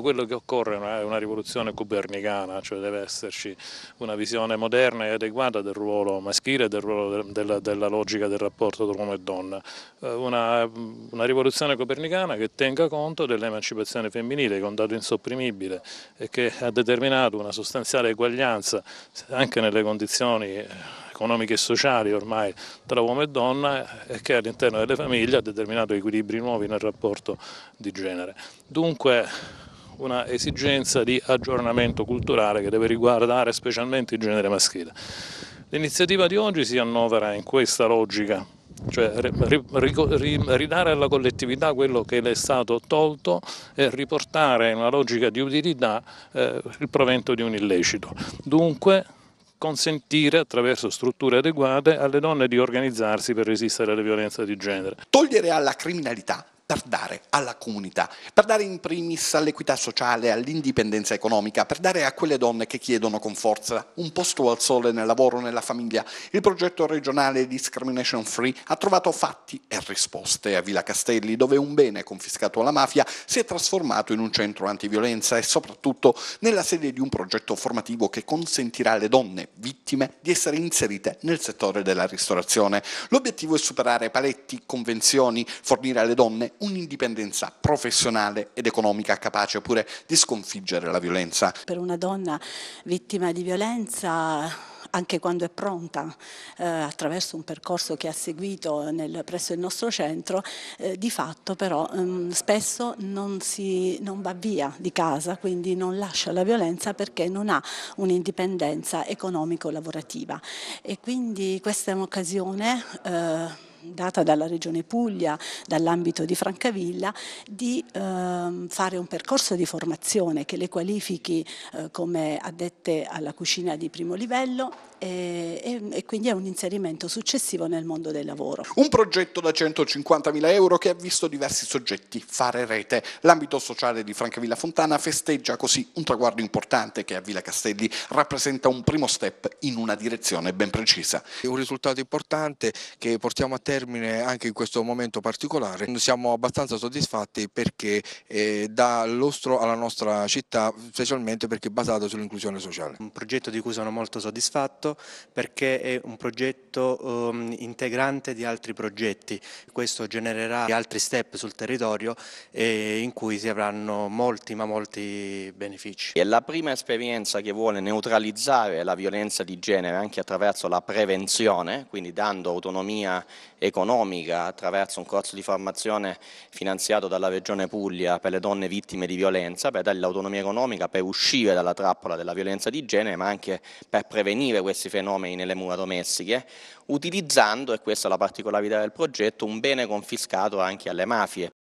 Quello che occorre è una rivoluzione copernicana, cioè deve esserci una visione moderna e adeguata del ruolo maschile e del ruolo della, della logica del rapporto tra uomo e donna. Eh, una, una, rivoluzione copernicana che tenga conto dell'emancipazione femminile, che è un dato insopprimibile e che ha determinato una sostanziale eguaglianza anche nelle condizioni economiche e sociali ormai tra uomo e donna e che all'interno delle famiglie ha determinato equilibri nuovi nel rapporto di genere. Dunque una esigenza di aggiornamento culturale che deve riguardare specialmente il genere maschile. L'iniziativa di oggi si annovera in questa logica, cioè ridare alla collettività quello che le è stato tolto e riportare in una logica di utilità eh, il provento di un illecito. Dunque consentire attraverso strutture adeguate alle donne di organizzarsi per resistere alle violenze di genere. Togliere alla criminalità per dare alla comunità, per dare in primis all'equità sociale, all'indipendenza economica, per dare a quelle donne che chiedono con forza un posto al sole nel lavoro, nella famiglia. Il progetto regionale Discrimination Free ha trovato fatti e risposte a Villa Castelli, dove un bene confiscato alla mafia si è trasformato in un centro antiviolenza e soprattutto nella sede di un progetto formativo che consentirà alle donne vittime di essere inserite nel settore della ristorazione. L'obiettivo è superare paletti, convenzioni, fornire alle donne un'indipendenza professionale ed economica capace pure di sconfiggere la violenza. Per una donna vittima di violenza anche quando è pronta eh, attraverso un percorso che ha seguito nel, presso il nostro centro, eh, di fatto però ehm, spesso non, si, non, va via di casa, quindi non lascia la violenza perché non ha un'indipendenza economico-lavorativa e quindi questa è un'occasione eh, data dalla Regione Puglia, dall'ambito di Francavilla, di ehm, fare un percorso di formazione che le qualifichi eh, come addette alla cucina di primo livello e, e, e, quindi è un inserimento successivo nel mondo del lavoro. Un progetto da 150.000 euro che ha visto diversi soggetti fare rete. L'ambito sociale di Francavilla Fontana festeggia così un traguardo importante che a Villa Castelli rappresenta un primo step in una direzione ben precisa. È un risultato importante che portiamo a terra termine anche in questo momento particolare. Siamo abbastanza soddisfatti perché eh, dà lustro alla nostra città, specialmente perché è basato sull'inclusione sociale. Un progetto di cui sono molto soddisfatto perché è un progetto eh, integrante di altri progetti. Questo genererà altri step sul territorio eh, in cui si avranno molti ma molti benefici. È la prima esperienza che vuole neutralizzare la violenza di genere anche attraverso la prevenzione, quindi dando autonomia economica attraverso un corso di formazione finanziato dalla Regione Puglia per le donne vittime di violenza, per dare l'autonomia economica, per uscire dalla trappola della violenza di genere, ma anche per prevenire questi fenomeni nelle mura domestiche, utilizzando, e questa è la particolarità del progetto, un bene confiscato anche alle mafie,